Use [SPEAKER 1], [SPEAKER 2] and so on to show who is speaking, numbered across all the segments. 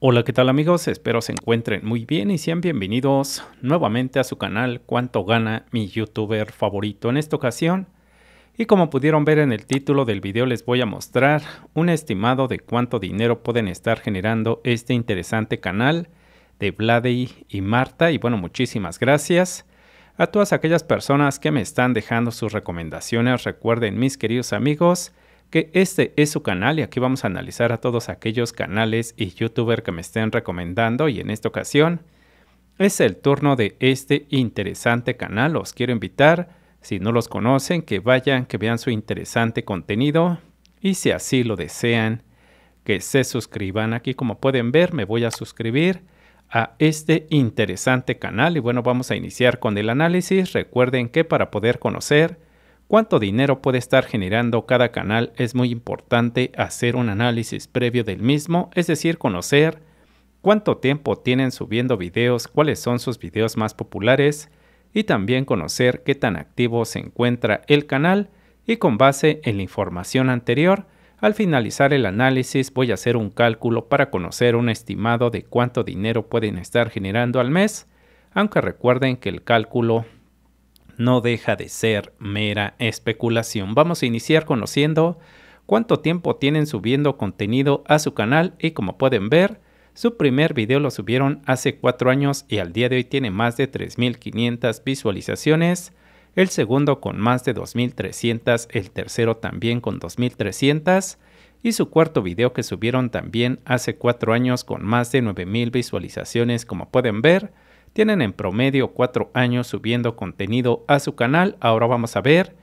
[SPEAKER 1] Hola, ¿qué tal amigos? Espero se encuentren muy bien y sean bienvenidos nuevamente a su canal Cuánto gana mi youtuber favorito en esta ocasión. Y como pudieron ver en el título del video les voy a mostrar un estimado de cuánto dinero pueden estar generando este interesante canal de Vladi y Marta. Y bueno, muchísimas gracias a todas aquellas personas que me están dejando sus recomendaciones. Recuerden mis queridos amigos que este es su canal y aquí vamos a analizar a todos aquellos canales y youtubers que me estén recomendando y en esta ocasión es el turno de este interesante canal. Los quiero invitar, si no los conocen, que vayan, que vean su interesante contenido y si así lo desean, que se suscriban. Aquí como pueden ver me voy a suscribir a este interesante canal y bueno vamos a iniciar con el análisis. Recuerden que para poder conocer Cuánto dinero puede estar generando cada canal es muy importante hacer un análisis previo del mismo, es decir, conocer cuánto tiempo tienen subiendo videos, cuáles son sus videos más populares y también conocer qué tan activo se encuentra el canal y con base en la información anterior, al finalizar el análisis voy a hacer un cálculo para conocer un estimado de cuánto dinero pueden estar generando al mes, aunque recuerden que el cálculo no deja de ser mera especulación. Vamos a iniciar conociendo cuánto tiempo tienen subiendo contenido a su canal y como pueden ver, su primer video lo subieron hace 4 años y al día de hoy tiene más de 3.500 visualizaciones, el segundo con más de 2.300, el tercero también con 2.300 y su cuarto video que subieron también hace cuatro años con más de 9.000 visualizaciones como pueden ver, tienen en promedio cuatro años subiendo contenido a su canal. Ahora vamos a ver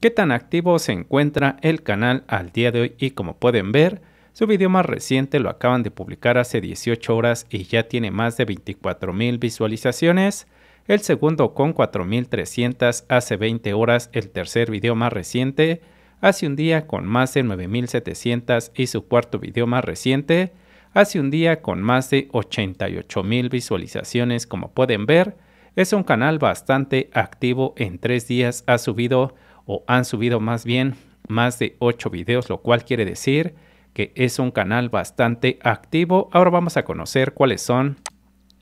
[SPEAKER 1] qué tan activo se encuentra el canal al día de hoy y como pueden ver, su video más reciente lo acaban de publicar hace 18 horas y ya tiene más de 24.000 visualizaciones. El segundo con 4.300 hace 20 horas, el tercer video más reciente hace un día con más de 9.700 y su cuarto video más reciente hace un día con más de 88 mil visualizaciones como pueden ver. Es un canal bastante activo, en tres días ha subido o han subido más bien más de 8 videos, lo cual quiere decir que es un canal bastante activo. Ahora vamos a conocer cuáles son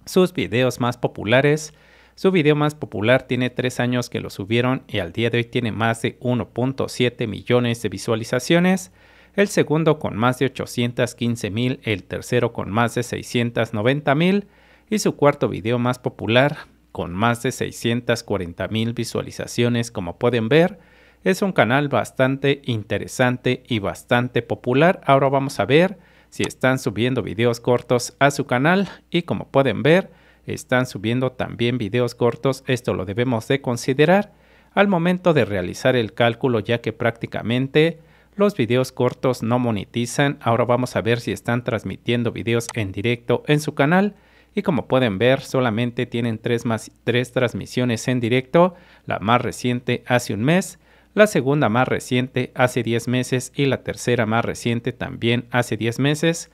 [SPEAKER 1] sus videos más populares. Su video más popular tiene tres años que lo subieron y al día de hoy tiene más de 1.7 millones de visualizaciones el segundo con más de 815 mil, el tercero con más de 690 mil y su cuarto video más popular con más de 640 mil visualizaciones como pueden ver. Es un canal bastante interesante y bastante popular. Ahora vamos a ver si están subiendo videos cortos a su canal y como pueden ver están subiendo también videos cortos. Esto lo debemos de considerar al momento de realizar el cálculo ya que prácticamente los videos cortos no monetizan, ahora vamos a ver si están transmitiendo videos en directo en su canal. Y como pueden ver, solamente tienen tres, más, transmisiones en directo, la más reciente hace un mes, la segunda más reciente hace 10 meses y la tercera más reciente también hace 10 meses,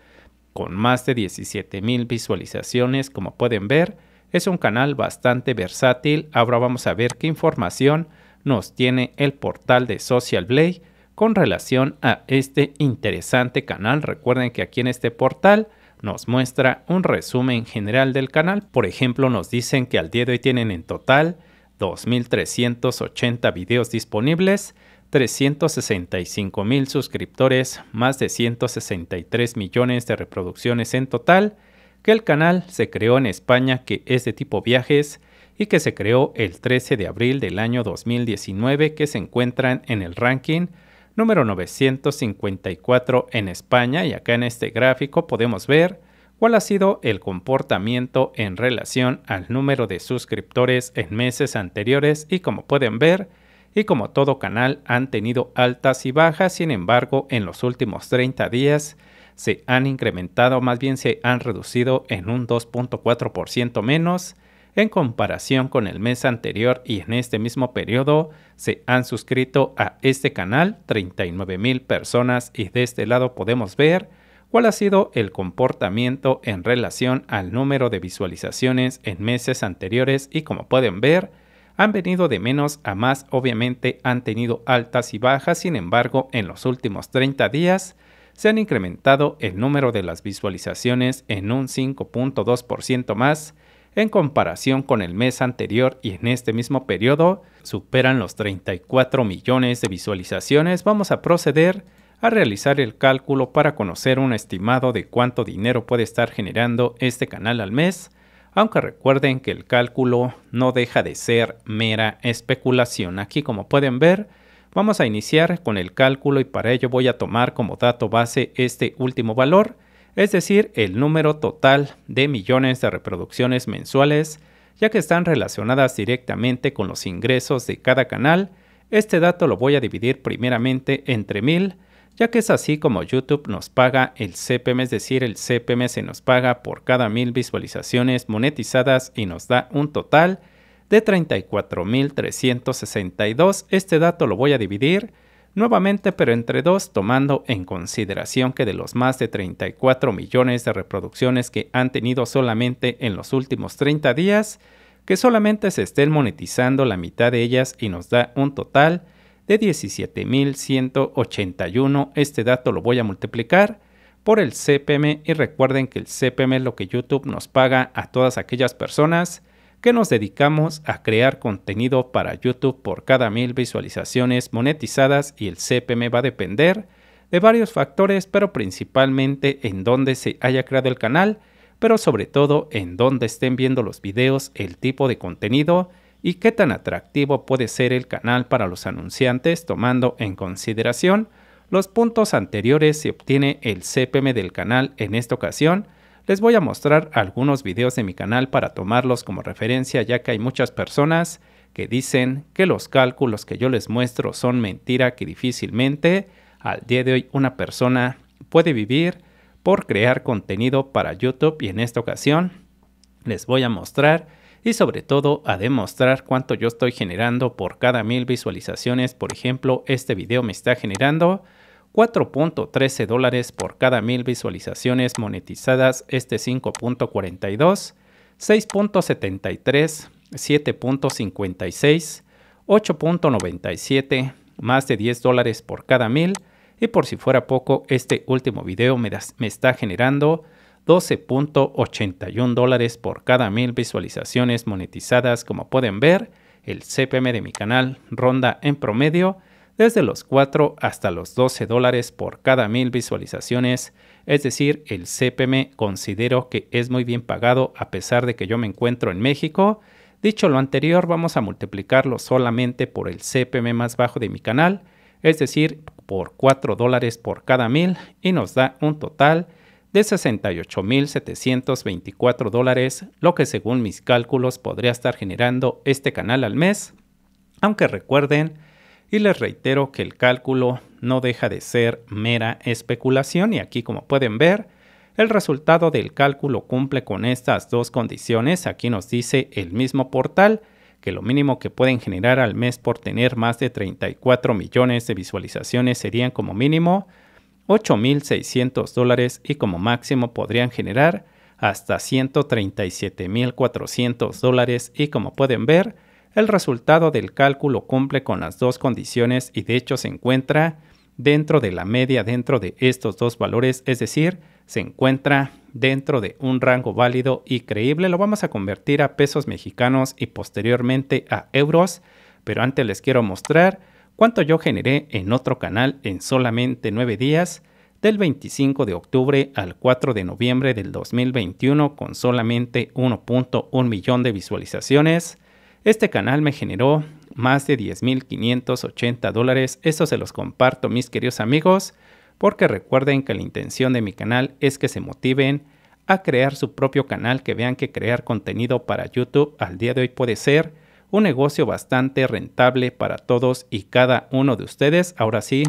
[SPEAKER 1] con más de 17 mil visualizaciones como pueden ver. Es un canal bastante versátil, ahora vamos a ver qué información nos tiene el portal de Social Blade con relación a este interesante canal. Recuerden que aquí en este portal nos muestra un resumen general del canal. Por ejemplo, nos dicen que al día de hoy tienen en total 2.380 videos disponibles, 365.000 suscriptores, más de 163 millones de reproducciones en total, que el canal se creó en España, que es de tipo viajes, y que se creó el 13 de abril del año 2019, que se encuentran en el ranking número 954 en España y acá en este gráfico podemos ver cuál ha sido el comportamiento en relación al número de suscriptores en meses anteriores y como pueden ver, y como todo canal han tenido altas y bajas, sin embargo en los últimos 30 días se han incrementado, más bien se han reducido en un 2.4% menos en comparación con el mes anterior y en este mismo periodo, se han suscrito a este canal 39 mil personas y de este lado podemos ver cuál ha sido el comportamiento en relación al número de visualizaciones en meses anteriores y como pueden ver, han venido de menos a más, obviamente han tenido altas y bajas, sin embargo, en los últimos 30 días se han incrementado el número de las visualizaciones en un 5.2% más en comparación con el mes anterior y en este mismo periodo superan los 34 millones de visualizaciones, vamos a proceder a realizar el cálculo para conocer un estimado de cuánto dinero puede estar generando este canal al mes, aunque recuerden que el cálculo no deja de ser mera especulación. Aquí como pueden ver, vamos a iniciar con el cálculo y para ello voy a tomar como dato base este último valor, es decir, el número total de millones de reproducciones mensuales, ya que están relacionadas directamente con los ingresos de cada canal. Este dato lo voy a dividir primeramente entre mil, ya que es así como YouTube nos paga el CPM, es decir, el CPM se nos paga por cada mil visualizaciones monetizadas y nos da un total de 34.362. Este dato lo voy a dividir nuevamente pero entre dos tomando en consideración que de los más de 34 millones de reproducciones que han tenido solamente en los últimos 30 días, que solamente se estén monetizando la mitad de ellas y nos da un total de 17.181. Este dato lo voy a multiplicar por el CPM y recuerden que el CPM es lo que YouTube nos paga a todas aquellas personas que nos dedicamos a crear contenido para YouTube por cada mil visualizaciones monetizadas y el CPM va a depender de varios factores, pero principalmente en dónde se haya creado el canal, pero sobre todo en dónde estén viendo los videos, el tipo de contenido y qué tan atractivo puede ser el canal para los anunciantes, tomando en consideración los puntos anteriores se obtiene el CPM del canal en esta ocasión les voy a mostrar algunos videos de mi canal para tomarlos como referencia ya que hay muchas personas que dicen que los cálculos que yo les muestro son mentira que difícilmente al día de hoy una persona puede vivir por crear contenido para YouTube y en esta ocasión les voy a mostrar y sobre todo a demostrar cuánto yo estoy generando por cada mil visualizaciones. Por ejemplo, este video me está generando 4.13 dólares por cada mil visualizaciones monetizadas, este 5.42, 6.73, 7.56, 8.97, más de 10 dólares por cada mil. Y por si fuera poco, este último video me, me está generando 12.81 dólares por cada mil visualizaciones monetizadas. Como pueden ver, el CPM de mi canal ronda en promedio desde los 4 hasta los 12 dólares por cada mil visualizaciones, es decir, el CPM considero que es muy bien pagado a pesar de que yo me encuentro en México. Dicho lo anterior, vamos a multiplicarlo solamente por el CPM más bajo de mi canal, es decir, por 4 dólares por cada mil y nos da un total de 68.724 dólares, lo que según mis cálculos podría estar generando este canal al mes. Aunque recuerden, y les reitero que el cálculo no deja de ser mera especulación y aquí como pueden ver, el resultado del cálculo cumple con estas dos condiciones. Aquí nos dice el mismo portal que lo mínimo que pueden generar al mes por tener más de 34 millones de visualizaciones serían como mínimo 8.600 dólares y como máximo podrían generar hasta 137.400 dólares y como pueden ver el resultado del cálculo cumple con las dos condiciones y de hecho se encuentra dentro de la media dentro de estos dos valores, es decir, se encuentra dentro de un rango válido y creíble. Lo vamos a convertir a pesos mexicanos y posteriormente a euros, pero antes les quiero mostrar cuánto yo generé en otro canal en solamente 9 días, del 25 de octubre al 4 de noviembre del 2021 con solamente 1.1 millón de visualizaciones. Este canal me generó más de 10.580 dólares. eso se los comparto mis queridos amigos porque recuerden que la intención de mi canal es que se motiven a crear su propio canal, que vean que crear contenido para YouTube al día de hoy puede ser un negocio bastante rentable para todos y cada uno de ustedes. Ahora sí,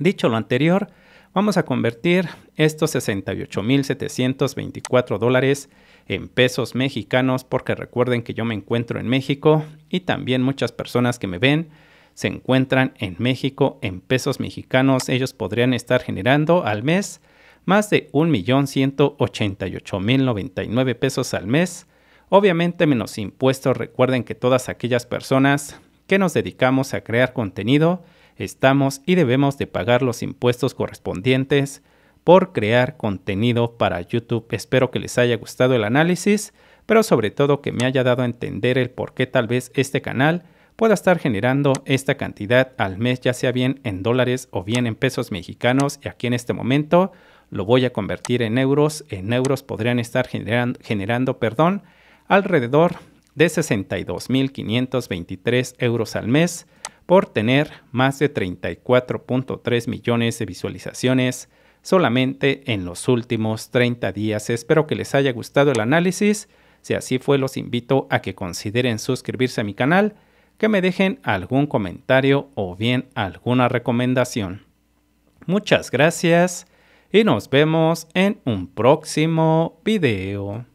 [SPEAKER 1] dicho lo anterior, Vamos a convertir estos 68.724 dólares en pesos mexicanos porque recuerden que yo me encuentro en México y también muchas personas que me ven se encuentran en México en pesos mexicanos. Ellos podrían estar generando al mes más de 1.188.099 pesos al mes. Obviamente menos impuestos. Recuerden que todas aquellas personas que nos dedicamos a crear contenido, estamos y debemos de pagar los impuestos correspondientes por crear contenido para YouTube. Espero que les haya gustado el análisis, pero sobre todo que me haya dado a entender el por qué tal vez este canal pueda estar generando esta cantidad al mes, ya sea bien en dólares o bien en pesos mexicanos. Y aquí en este momento lo voy a convertir en euros. En euros podrían estar generando, perdón, alrededor de 62.523 euros al mes por tener más de 34.3 millones de visualizaciones solamente en los últimos 30 días. Espero que les haya gustado el análisis. Si así fue, los invito a que consideren suscribirse a mi canal, que me dejen algún comentario o bien alguna recomendación. Muchas gracias y nos vemos en un próximo video.